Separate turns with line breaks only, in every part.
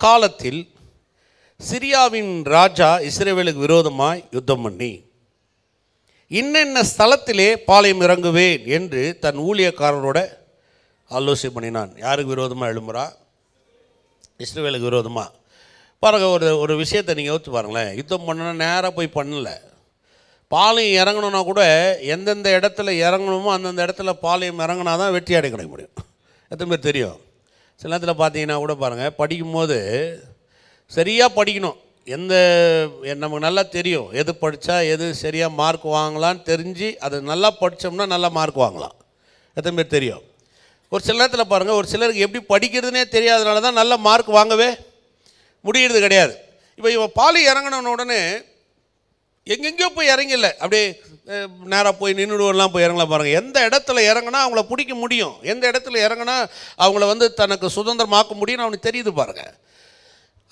அக்காலத்தில் சிரியாவின் ராஜா இஸ்ரேவேலுக்கு விரோதமாய் யுத்தம் பண்ணி இன்னென்ன ஸ்தலத்திலே பாளையம் இறங்குவேன் என்று தன் ஊழியக்காரரோட ஆலோசனை பண்ணினான் யாருக்கு விரோதமாக எழும்புறா இஸ்ரேவேலுக்கு விரோதமாக பாருங்க ஒரு ஒரு விஷயத்தை நீங்கள் யோசிச்சு பாருங்களேன் யுத்தம் பண்ணனா நேராக போய் பண்ணலை பாளையம் இறங்கணும்னா கூட எந்தெந்த இடத்துல இறங்கணுமோ அந்தந்த இடத்துல பாளையம் இறங்கினா தான் வெற்றி கிடைக்க முடியும் எத்தனை பேர் தெரியும் சில நேரத்தில் பார்த்தீங்கன்னா கூட பாருங்கள் படிக்கும்போது சரியாக படிக்கணும் எந்த நமக்கு நல்லா தெரியும் எது படித்தா எது சரியாக மார்க் வாங்கலான்னு தெரிஞ்சு அது நல்லா படித்தோம்னா நல்லா மார்க் வாங்கலாம் எத்தனை பேர் தெரியும் ஒரு சில நேரத்தில் பாருங்கள் ஒரு சிலருக்கு எப்படி படிக்கிறதுனே தெரியாதனால தான் நல்ல மார்க் வாங்கவே முடிகிறது கிடையாது இப்போ இவன் பாலி இறங்கின உடனே எங்கெங்கேயோ போய் இறங்கல அப்படியே நேராக போய் நின்றுடுவோம்லாம் போய் இறங்கலாம் பாருங்கள் எந்த இடத்துல இறங்கினா அவங்கள பிடிக்க முடியும் எந்த இடத்துல இறங்கினா அவங்கள வந்து தனக்கு சுதந்திரமாக்க முடியும்னு அவனுக்கு தெரியுது பாருங்கள்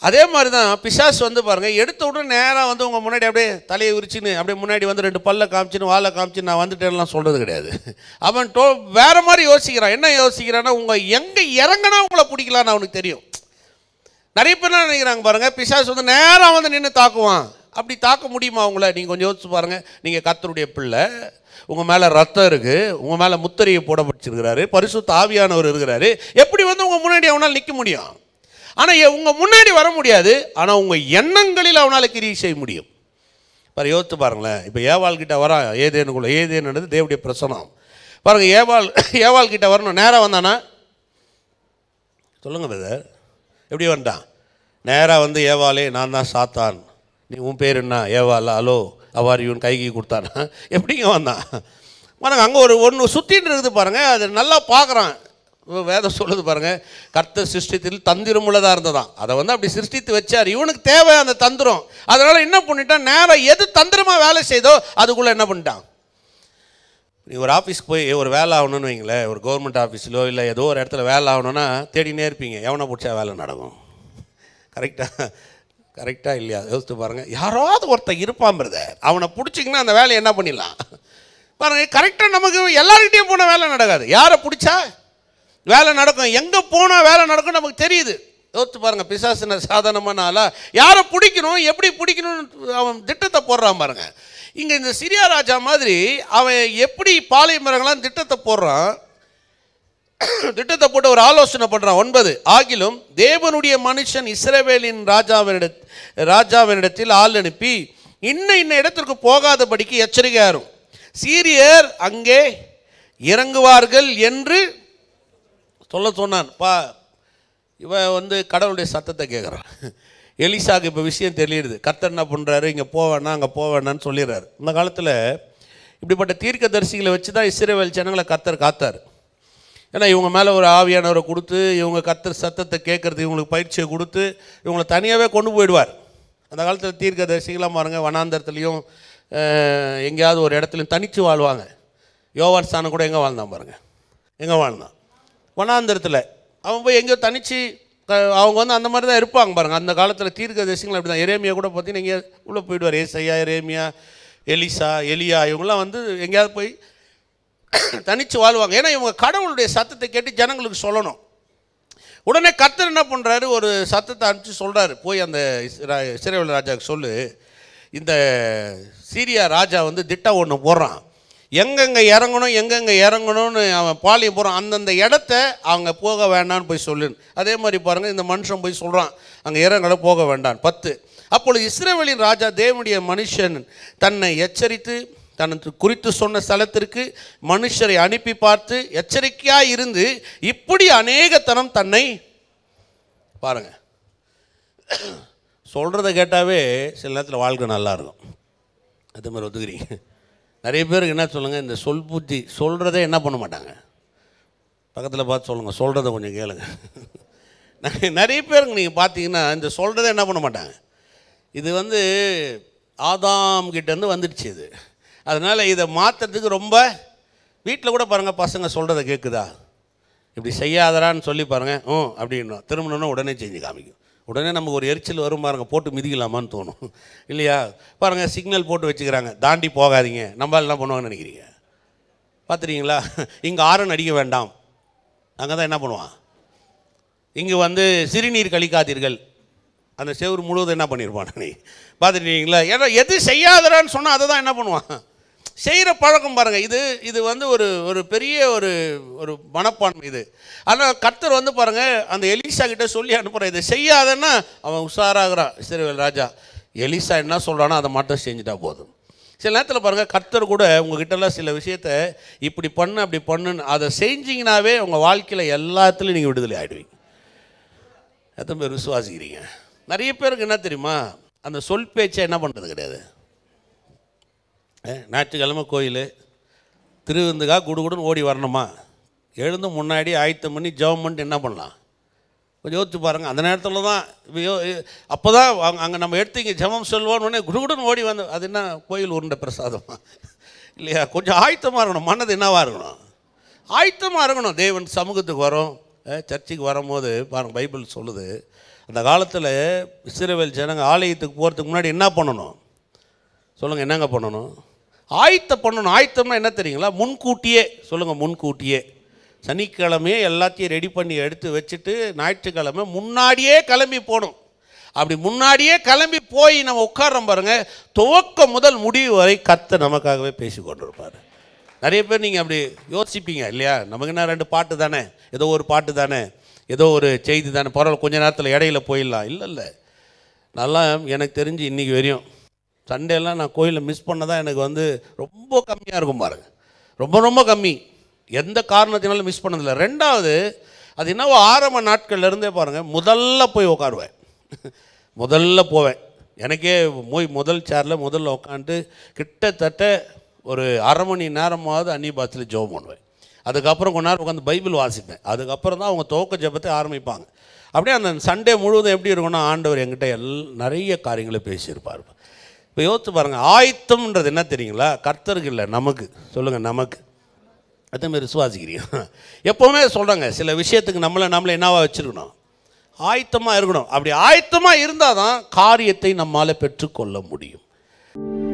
அதே மாதிரி தான் பிசாஸ் வந்து பாருங்கள் எடுத்த உடனே நேராக வந்து உங்கள் முன்னாடி அப்படியே தலையை உரிச்சின்னு அப்படியே முன்னாடி வந்து ரெண்டு பல்ல காமிச்சின்னு வாழை காமிச்சின்னு நான் வந்துட்டேன்லாம் சொல்கிறது கிடையாது அவன் டோ வேறு மாதிரி யோசிக்கிறான் என்ன யோசிக்கிறான்னா உங்கள் எங்கே இறங்கினா உங்களை பிடிக்கலான்னு அவனுக்கு தெரியும் நிறைய பேர் நினைக்கிறாங்க பாருங்கள் பிசாஸ் வந்து நேராக வந்து நின்று தாக்குவான் அப்படி தாக்க முடியுமா உங்களை நீங்கள் கொஞ்சம் யோசிச்சு பாருங்கள் நீங்கள் கத்தருடைய பிள்ளை உங்கள் மேலே ரத்தம் இருக்குது உங்கள் மேலே முத்திரையை போட வச்சிருக்கிறாரு பரிசு தாவியானவர் இருக்கிறாரு எப்படி வந்து உங்கள் முன்னாடி அவனால் நிற்க முடியும் ஆனால் உங்கள் முன்னாடி வர முடியாது ஆனால் உங்கள் எண்ணங்களில் அவனால் கிரி செய்ய முடியும் பாரு யோசித்து பாருங்களேன் இப்போ ஏவாள்கிட்ட வரான் ஏதேனுக்குள்ள ஏதேனுன்றது தேவடைய பிரசனம் பாருங்கள் ஏவாள் ஏவாள் வரணும் நேராக வந்தானா சொல்லுங்கள் பிரதர் எப்படி வந்தான் நேராக வந்து ஏவாளே நான் தான் சாத்தான் நீ உன் பேர் என்ன ஏவாலா அலோ அவ்வாறு இவன் கைகி கொடுத்தானா எப்படிங்க வந்தான் பாருங்கள் அங்கே ஒரு ஒன்று சுற்றின்னு இருக்குது பாருங்கள் அது நல்லா பார்க்குறான் வேதம் சொல்லுது பாருங்கள் கர்த்த சிருஷ்டித்தில் தந்திரம் உள்ளதாக இருந்ததான் அதை வந்து அப்படி சிருஷ்டித்து வச்சார் இவனுக்கு தேவை அந்த தந்திரம் அதனால் என்ன பண்ணிட்டான் நேராக எது தந்திரமாக வேலை செய்தோ அதுக்குள்ளே என்ன பண்ணிட்டான் நீ ஒரு ஆஃபீஸ்க்கு போய் ஒரு வேலை ஆகணும்னு வைங்களேன் ஒரு கவர்மெண்ட் ஆஃபீஸ்லோ இல்லை ஏதோ ஒரு இடத்துல வேலை ஆகணும்னா தேடினே இருப்பீங்க எவனை பிடிச்சா வேலை நடக்கும் கரெக்டாக கரெக்டாக இல்லையா யோசித்து பாருங்கள் யாராவது ஒருத்தர் இருப்பான் பிரதர் அவனை பிடிச்சிங்கன்னா அந்த வேலையை என்ன பண்ணிடலாம் பாருங்கள் கரெக்டாக நமக்கு எல்லார்கிட்டையும் போனால் வேலை நடக்காது யாரை பிடிச்சா வேலை நடக்கும் எங்கே போனால் வேலை நடக்கும் நமக்கு தெரியுது யோசித்து பாருங்கள் பிசாசின சாதனமான யாரை பிடிக்கணும் எப்படி பிடிக்கணும்னு அவன் திட்டத்தை போடுறான் பாருங்கள் இங்கே இந்த சிரியா ராஜா மாதிரி அவன் எப்படி பாலை மரங்களாம் திட்டத்தை போடுறான் திட்டத்தை போட்டு ஒரு ஆலோசனை பண்ணுறான் ஒன்பது ஆகிலும் தேவனுடைய மனுஷன் இஸ்ரவேலின் ராஜாவினிட ராஜாவினிடத்தில் ஆள் அனுப்பி இன்னும் இன்ன இடத்திற்கு போகாதபடிக்கு எச்சரிக்கையாரும் சீரியர் அங்கே இறங்குவார்கள் என்று சொல்ல சொன்னான் பா இவ வந்து கடவுளுடைய சத்தத்தை கேட்குறான் எலிசாக்கு இப்போ விஷயம் தெரியுது கர்த்தர் என்ன பண்ணுறாரு இங்கே போவேண்ணா அங்கே போவேண்ணான்னு சொல்லிடுறாரு இந்த காலத்தில் இப்படிப்பட்ட தீர்க்க தரிசிகளை வச்சு தான் இஸ்ரேவேல் ஜனங்களை கர்த்தர் காத்தார் ஏன்னா இவங்க மேலே ஒரு ஆவியானவரை கொடுத்து இவங்க கத்துற சத்தத்தை கேட்குறது இவங்களுக்கு பயிற்சியை கொடுத்து இவங்களை தனியாகவே கொண்டு போயிடுவார் அந்த காலத்தில் தீர்க்க தரிசிகளாக பாருங்கள் வனாந்தரத்துலேயும் எங்கேயாவது ஒரு இடத்துலையும் தனித்து வாழ்வாங்க யோவார் ஸ்தானம் கூட எங்கே வாழ்ந்தான் பாருங்கள் எங்கே வாழ்ந்தான் வனாந்தரத்தில் அவன் போய் எங்கேயோ தனித்து அவங்க வந்து அந்த மாதிரி தான் இருப்பாங்க பாருங்கள் அந்த காலத்தில் தீர்க்க தரிசிகள் அப்படி தான் எரேமியா கூட பார்த்தீங்கன்னா எங்கேயா உள்ளே போயிடுவார் ஏசையா எரேமியா எலிசா எலியா இவங்களாம் வந்து எங்கேயாவது போய் தனித்து வாழ்வாங்க ஏன்னா இவங்க கடவுளுடைய சத்தத்தை கேட்டு ஜனங்களுக்கு சொல்லணும் உடனே கர்த்தர் என்ன பண்ணுறாரு ஒரு சத்தத்தை அனுப்பிச்சு சொல்கிறாரு போய் அந்த இஸ்ரேல் ராஜாவுக்கு சொல்லு இந்த சீரியா ராஜா வந்து திட்டம் ஒன்று போடுறான் எங்கெங்கே இறங்கணும் எங்கெங்கே இறங்கணும்னு அவன் பாளையம் போகிறான் அந்தந்த இடத்த அவங்க போக வேண்டான்னு போய் சொல்லு அதே மாதிரி பாருங்கள் இந்த மனுஷன் போய் சொல்கிறான் அங்கே இறங்கட போக வேண்டான் பத்து அப்பொழுது இஸ்ரேவலின் ராஜா தேவனுடைய மனுஷன் தன்னை எச்சரித்து தனது குறித்து சொன்ன ஸ்தலத்திற்கு மனுஷரை அனுப்பி பார்த்து எச்சரிக்கையாக இருந்து இப்படி அநேகத்தனம் தன்னை பாருங்கள் சொல்கிறத கேட்டாவே சில நேரத்தில் வாழ்க்கை நல்லாயிருக்கும் அது மாதிரி ஒத்துக்கிறீங்க நிறைய பேருக்கு என்ன சொல்லுங்கள் இந்த சொல் புத்தி சொல்கிறதே என்ன பண்ண மாட்டாங்க பக்கத்தில் பார்த்து சொல்லுங்கள் சொல்கிறத கொஞ்சம் கேளுங்க நிறைய பேருக்கு நீங்கள் பார்த்தீங்கன்னா இந்த சொல்கிறதே என்ன பண்ண மாட்டாங்க இது வந்து ஆதாம் கிட்டேருந்து வந்துடுச்சு இது அதனால் இதை மாற்றுறதுக்கு ரொம்ப வீட்டில் கூட பாருங்கள் பசங்க சொல்கிறத கேட்குதா இப்படி செய்யாதரான்னு சொல்லி பாருங்கள் ம் அப்படின்னா திரும்பணுன்னா உடனே செஞ்சு காமிக்கும் உடனே நமக்கு ஒரு எரிச்சல் வரும் பாருங்கள் போட்டு மிதிக்கலாமான்னு தோணும் இல்லையா பாருங்கள் சிக்னல் போட்டு வச்சுக்கிறாங்க தாண்டி போகாதீங்க நம்மளால் என்ன பண்ணுவாங்கன்னு நினைக்கிறீங்க பார்த்துறீங்களா இங்கே ஆரன் அடிக்க வேண்டாம் அங்கே தான் என்ன பண்ணுவான் இங்கே வந்து சிறுநீர் கழிக்காதீர்கள் அந்த செவ்வறு முழுவதும் என்ன பண்ணியிருப்பான் நீ பார்த்துட்டீங்களா ஏன்னா எது செய்யாதரான்னு சொன்னால் அதை தான் என்ன பண்ணுவான் செய்கிற பழக்கம் பாருங்கள் இது இது வந்து ஒரு ஒரு பெரிய ஒரு ஒரு மனப்பான்மை இது ஆனால் கர்த்தர் வந்து பாருங்கள் அந்த எலிசா கிட்டே சொல்லி அனுப்புகிறேன் இதை செய்யாதன்னா அவன் உஷாராகிறான் சிறுவேல் ராஜா எலிசா என்ன சொல்கிறானோ அதை மட்டும் செஞ்சுட்டா போதும் சில நேரத்தில் பாருங்கள் கர்த்தர் கூட உங்ககிட்டலாம் சில விஷயத்த இப்படி பண்ணு அப்படி பண்ணுன்னு அதை செஞ்சிங்கனாவே உங்கள் வாழ்க்கையில் எல்லாத்துலேயும் நீங்கள் விடுதலை ஆகிடுவீங்க எத்தனை பேர் விசுவாசிக்கிறீங்க நிறைய பேருக்கு என்ன தெரியுமா அந்த சொல் பேச்சை என்ன பண்ணுறது கிடையாது ஞாயிற்றுக்கிழமை கோயில் திருவிந்துக்காக குடுகுடுன்னு ஓடி வரணுமா எழுந்து முன்னாடி ஆயத்தம் பண்ணி ஜெபம் பண்ணிட்டு என்ன பண்ணலாம் கொஞ்சம் யோசிச்சு பாருங்கள் அந்த நேரத்தில் தான் அப்போ தான் அங்கே அங்கே நம்ம எடுத்து இங்கே ஜெபம் சொல்லுவோன்னு குருகுடன் ஓடி வந்து அது என்ன கோயில் உருண்டை பிரசாதம் இல்லையா கொஞ்சம் ஆயத்தமாக இருக்கணும் மனது என்னவாக இருக்கணும் ஆயத்தமாக இருக்கணும் தேவன் சமூகத்துக்கு வரும் சர்ச்சுக்கு வரும்போது பாருங்கள் பைபிள் சொல்லுது அந்த காலத்தில் இஸ்ரேவேல் ஜனங்க ஆலயத்துக்கு போகிறதுக்கு முன்னாடி என்ன பண்ணணும் சொல்லுங்கள் என்னங்க பண்ணணும் ஆயத்த பண்ணணும் ஆயத்தம்னா என்ன தெரியுங்களா முன்கூட்டியே சொல்லுங்கள் முன்கூட்டியே சனிக்கிழமையே எல்லாத்தையும் ரெடி பண்ணி எடுத்து வச்சுட்டு ஞாயிற்றுக்கிழமை முன்னாடியே கிளம்பி போகணும் அப்படி முன்னாடியே கிளம்பி போய் நம்ம உட்காரம் பாருங்கள் துவக்க முதல் முடிவு வரை கற்று நமக்காகவே பேசி கொண்டிருப்பார் நிறைய பேர் நீங்கள் அப்படி யோசிப்பீங்க இல்லையா நமக்கு என்ன ரெண்டு பாட்டு தானே ஏதோ ஒரு பாட்டு தானே ஏதோ ஒரு செய்தி தானே பரவாயில்ல கொஞ்ச நேரத்தில் இடையில போயிடலாம் இல்லை இல்லை நல்லா எனக்கு தெரிஞ்சு இன்றைக்கி வரையும் சண்டேலாம் நான் கோயிலில் மிஸ் பண்ணதான் எனக்கு வந்து ரொம்ப கம்மியாக இருக்கும் பாருங்கள் ரொம்ப ரொம்ப கம்மி எந்த காரணத்தினாலும் மிஸ் பண்ணதில்லை ரெண்டாவது அது என்னவோ ஆரம்ப நாட்கள்லேருந்தே பாருங்கள் முதல்ல போய் உட்காருவேன் முதல்ல போவேன் எனக்கே போய் முதல் சேரில் முதல்ல உட்காந்துட்டு கிட்டத்தட்ட ஒரு அரை மணி நேரமாவது அன்னி பாத்தில் ஜோம் பண்ணுவேன் அதுக்கப்புறம் கொஞ்ச நேரம் உட்காந்து பைபிள் வாசிப்பேன் அதுக்கப்புறம் தான் அவங்க துவக்க ஜபத்தை ஆரம்பிப்பாங்க அப்படியே அந்த சண்டே முழுவதும் எப்படி இருக்குன்னா ஆண்டவர் என்கிட்ட எல் நிறைய காரியங்களை பேசியிருப்பார் இப்போ யோசித்து பாருங்கள் ஆயத்தம்ன்றது என்ன தெரியுங்களா கர்த்தருக்கு இல்லை நமக்கு சொல்லுங்கள் நமக்கு மாதிரி விசுவாசிக்கிறீங்க எப்போவுமே சொல்கிறாங்க சில விஷயத்துக்கு நம்மளை நம்மளை என்னவாக வச்சுருக்கணும் ஆயத்தமாக இருக்கணும் அப்படி ஆயத்தமாக இருந்தால் தான் காரியத்தை நம்மால் பெற்றுக்கொள்ள முடியும்